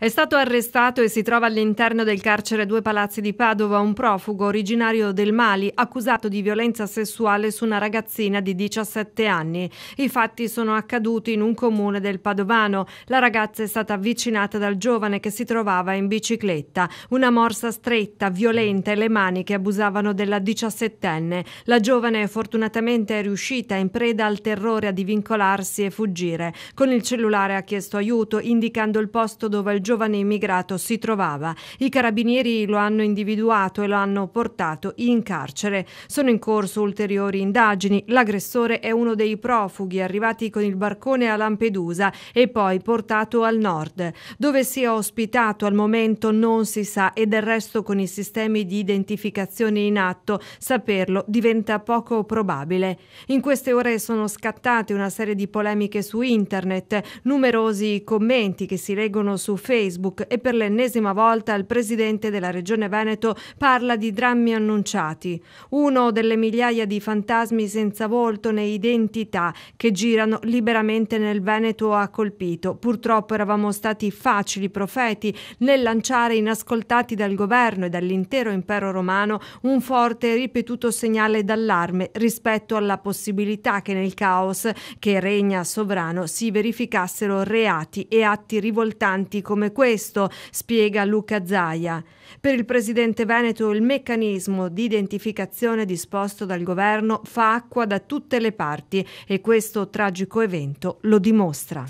È stato arrestato e si trova all'interno del carcere Due Palazzi di Padova un profugo originario del Mali accusato di violenza sessuale su una ragazzina di 17 anni. I fatti sono accaduti in un comune del Padovano. La ragazza è stata avvicinata dal giovane che si trovava in bicicletta. Una morsa stretta, violenta e le mani che abusavano della 17enne. La giovane fortunatamente è riuscita in preda al terrore a divincolarsi e fuggire. Con il cellulare ha chiesto aiuto indicando il posto dove il giovane immigrato si trovava. I carabinieri lo hanno individuato e lo hanno portato in carcere. Sono in corso ulteriori indagini. L'aggressore è uno dei profughi arrivati con il barcone a Lampedusa e poi portato al nord. Dove sia ospitato al momento non si sa e del resto con i sistemi di identificazione in atto saperlo diventa poco probabile. In queste ore sono scattate una serie di polemiche su internet, numerosi commenti che si leggono su Facebook Facebook e per l'ennesima volta il presidente della Regione Veneto parla di drammi annunciati, uno delle migliaia di fantasmi senza volto né identità che girano liberamente nel Veneto ha colpito. Purtroppo eravamo stati facili profeti nel lanciare inascoltati dal governo e dall'intero impero romano un forte e ripetuto segnale d'allarme rispetto alla possibilità che nel caos che regna sovrano si verificassero reati e atti rivoltanti come è questo, spiega Luca Zaia. Per il presidente Veneto il meccanismo di identificazione disposto dal governo fa acqua da tutte le parti e questo tragico evento lo dimostra.